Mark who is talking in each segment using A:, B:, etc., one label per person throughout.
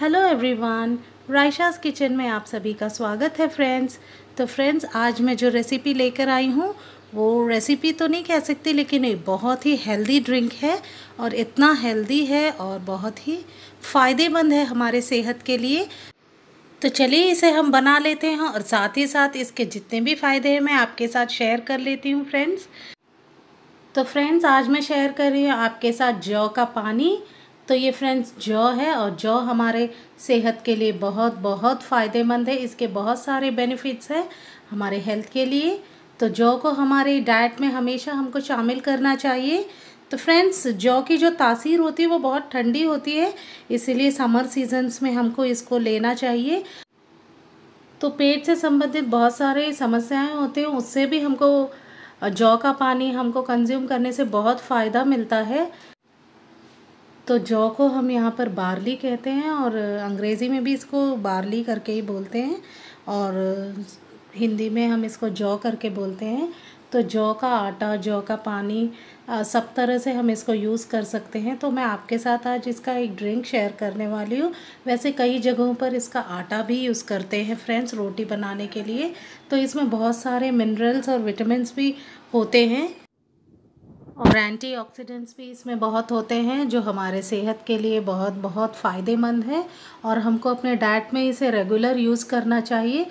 A: hello everyone राइशास kitchen में आप सभी का स्वागत है फ्रेंड्स तो फ्रेंड्स आज मैं जो रेसिपी लेकर आई हूँ वो रेसिपी तो नहीं कह सकती लेकिन ये बहुत ही हेल्दी ड्रिंक है और इतना हेल्दी है और बहुत ही फ़ायदेमंद है हमारे सेहत के लिए तो चलिए इसे हम बना लेते हैं और साथ ही साथ इसके जितने भी फ़ायदे हैं मैं आपके साथ शेयर कर लेती हूँ फ्रेंड्स तो फ्रेंड्स आज मैं शेयर कर रही हूँ आपके साथ जौ का पानी तो ये फ्रेंड्स जौ है और जौ हमारे सेहत के लिए बहुत बहुत फ़ायदेमंद है इसके बहुत सारे बेनिफिट्स हैं हमारे हेल्थ के लिए तो जौ को हमारे डाइट में हमेशा हमको शामिल करना चाहिए तो फ्रेंड्स जौ की जो तासीर होती है वो बहुत ठंडी होती है इसीलिए समर सीजन्स में हमको इसको लेना चाहिए तो पेट से संबंधित बहुत सारे समस्याएं होते हैं उससे भी हमको जौ का पानी हमको कंज्यूम करने से बहुत फ़ायदा मिलता है तो जौ को हम यहाँ पर बार्ली कहते हैं और अंग्रेज़ी में भी इसको बार्ली करके ही बोलते हैं और हिंदी में हम इसको जौ करके बोलते हैं तो जौ का आटा जौ का पानी आ, सब तरह से हम इसको यूज़ कर सकते हैं तो मैं आपके साथ आज इसका एक ड्रिंक शेयर करने वाली हूँ वैसे कई जगहों पर इसका आटा भी यूज़ करते हैं फ्रेंड्स रोटी बनाने के लिए तो इसमें बहुत सारे मिनरल्स और विटामिन भी होते हैं और एंटीऑक्सीडेंट्स भी इसमें बहुत होते हैं जो हमारे सेहत के लिए बहुत बहुत फ़ायदेमंद है और हमको अपने डाइट में इसे रेगुलर यूज़ करना चाहिए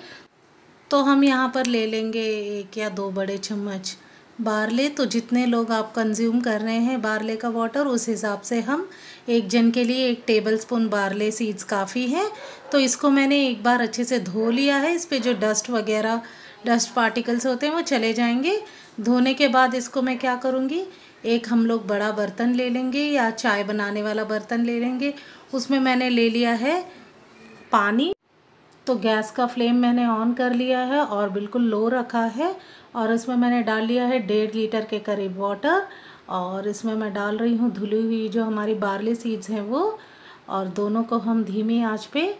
A: तो हम यहाँ पर ले लेंगे एक या दो बड़े चम्मच बारले तो जितने लोग आप कंज्यूम कर रहे हैं बारले का वाटर उस हिसाब से हम एक जन के लिए एक टेबल स्पून बारले सीड्स काफ़ी हैं तो इसको मैंने एक बार अच्छे से धो लिया है इस पर जो डस्ट वगैरह डस्ट पार्टिकल्स होते हैं वो चले जाएंगे धोने के बाद इसको मैं क्या करूँगी एक हम लोग बड़ा बर्तन ले लेंगे या चाय बनाने वाला बर्तन ले लेंगे उसमें मैंने ले लिया है पानी तो गैस का फ्लेम मैंने ऑन कर लिया है और बिल्कुल लो रखा है और इसमें मैंने डाल लिया है डेढ़ लीटर के करीब वाटर और इसमें मैं डाल रही हूँ धुली हुई जो हमारी बार्ली सीड्स हैं वो और दोनों को हम धीमी आँच पर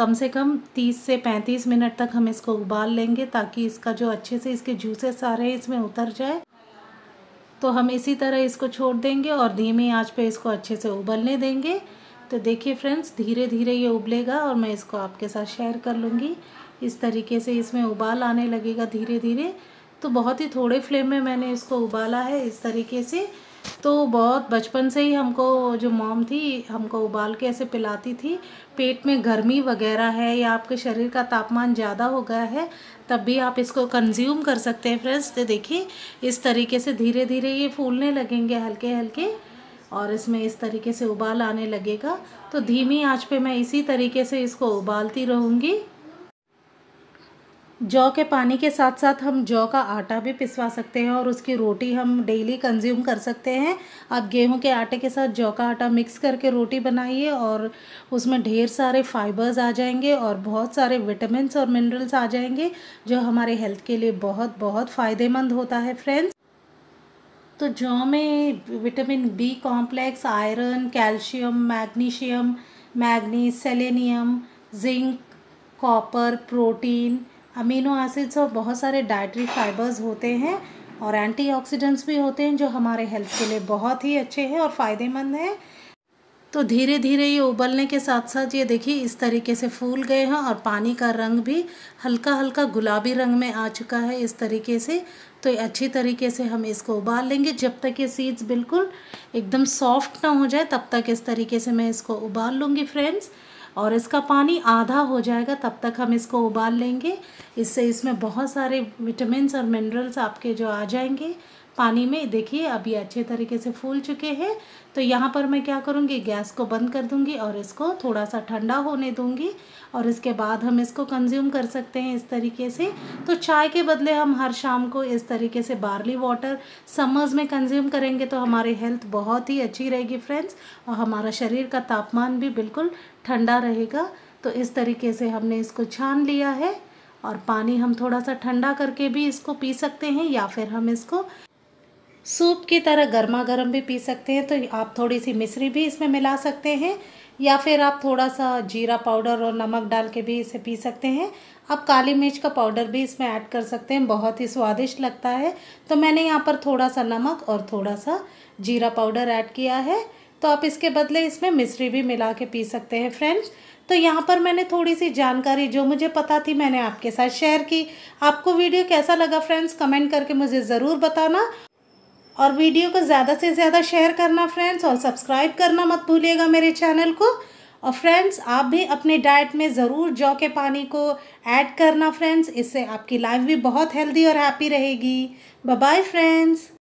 A: कम से कम 30 से 35 मिनट तक हम इसको उबाल लेंगे ताकि इसका जो अच्छे से इसके जूसेस सारे इसमें उतर जाए तो हम इसी तरह इसको छोड़ देंगे और धीमी आंच पे इसको अच्छे से उबलने देंगे तो देखिए फ्रेंड्स धीरे धीरे ये उबलेगा और मैं इसको आपके साथ शेयर कर लूँगी इस तरीके से इसमें उबाल आने लगेगा धीरे धीरे तो बहुत ही थोड़े फ्लेम में मैंने इसको उबाला है इस तरीके से तो बहुत बचपन से ही हमको जो मॉम थी हमको उबाल के ऐसे पिलाती थी पेट में गर्मी वगैरह है या आपके शरीर का तापमान ज़्यादा हो गया है तब भी आप इसको कंज्यूम कर सकते हैं फ्रेंड्स तो देखिए इस तरीके से धीरे धीरे ये फूलने लगेंगे हल्के हल्के और इसमें इस तरीके से उबाल आने लगेगा तो धीमी आँच पर मैं इसी तरीके से इसको उबालती रहूँगी जौ के पानी के साथ साथ हम जौ का आटा भी पिसवा सकते हैं और उसकी रोटी हम डेली कंज्यूम कर सकते हैं आप गेहूं के आटे के साथ जौ का आटा मिक्स करके रोटी बनाइए और उसमें ढेर सारे फाइबर्स आ जाएंगे और बहुत सारे विटामिन और मिनरल्स आ जाएंगे जो हमारे हेल्थ के लिए बहुत बहुत फ़ायदेमंद होता है फ्रेंड्स तो जौ में vitamin B complex iron calcium magnesium manganese selenium zinc copper protein amino acids और बहुत सारे डाइट्री फाइबर्स होते हैं और एंटीऑक्सीडेंट्स भी होते हैं जो हमारे हेल्थ के लिए बहुत ही अच्छे हैं और फ़ायदेमंद हैं तो धीरे धीरे ये उबलने के साथ साथ ये देखिए इस तरीके से फूल गए हैं और पानी का रंग भी हल्का हल्का गुलाबी रंग में आ चुका है इस तरीके से तो अच्छी तरीके से हम इसको उबाल लेंगे जब तक ये सीड्स बिल्कुल एकदम सॉफ्ट ना हो जाए तब तक इस तरीके से मैं इसको उबाल लूँगी फ्रेंड्स और इसका पानी आधा हो जाएगा तब तक हम इसको उबाल लेंगे इससे इसमें बहुत सारे विटामिन और मिनरल्स आपके जो आ जाएंगे पानी में देखिए अभी अच्छे तरीके से फूल चुके हैं तो यहाँ पर मैं क्या करूँगी गैस को बंद कर दूँगी और इसको थोड़ा सा ठंडा होने दूँगी और इसके बाद हम इसको कंज्यूम कर सकते हैं इस तरीके से तो चाय के बदले हम हर शाम को इस तरीके से बार्ली वाटर समर्स में कंज्यूम करेंगे तो हमारी हेल्थ बहुत ही अच्छी रहेगी फ्रेंड्स और हमारा शरीर का तापमान भी बिल्कुल ठंडा रहेगा तो इस तरीके से हमने इसको छान लिया है और पानी हम थोड़ा सा ठंडा करके भी इसको पी सकते हैं या फिर हम इसको सूप की तरह गर्मा गर्म भी पी सकते हैं तो आप थोड़ी सी मिश्री भी इसमें मिला सकते हैं या फिर आप थोड़ा सा जीरा पाउडर और नमक डाल के भी इसे पी सकते हैं आप काली मिर्च का पाउडर भी इसमें ऐड कर सकते हैं बहुत ही स्वादिष्ट लगता है तो मैंने यहाँ पर थोड़ा सा नमक और थोड़ा सा जीरा पाउडर ऐड किया है तो आप इसके बदले इसमें मिश्री भी मिला के पी सकते हैं फ्रेंड्स तो यहाँ पर मैंने थोड़ी सी जानकारी जो मुझे पता थी मैंने आपके साथ शेयर की आपको वीडियो कैसा लगा फ्रेंड्स कमेंट करके मुझे ज़रूर बताना और वीडियो को ज़्यादा से ज़्यादा शेयर करना फ्रेंड्स और सब्सक्राइब करना मत भूलिएगा मेरे चैनल को और फ्रेंड्स आप भी अपने डाइट में ज़रूर जौ के पानी को ऐड करना फ्रेंड्स इससे आपकी लाइफ भी बहुत हेल्दी और हैप्पी रहेगी बाय फ्रेंड्स